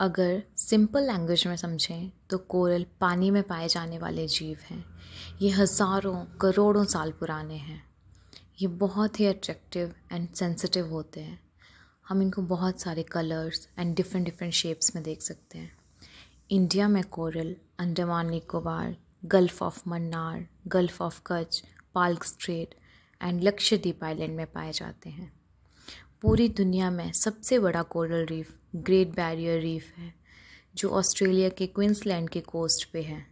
अगर simple language में समझें तो कोरल पानी में पाए जाने वाले जीव हैं ये हज़ारों करोड़ों साल पुराने हैं ये बहुत ही अट्रैक्टिव एंड सेंसिटिव होते हैं हम इनको बहुत सारे colours and different different shapes में देख सकते हैं इंडिया में coral Andaman Nicobar gulf of Mannar gulf of Kutch Palk strait and Lakshadweep island में पाए जाते हैं पूरी दुनिया में सबसे बड़ा coral reef great barrier reef है जो ऑस्ट्रेलिया के क्वींसलैंड के कोस्ट पे है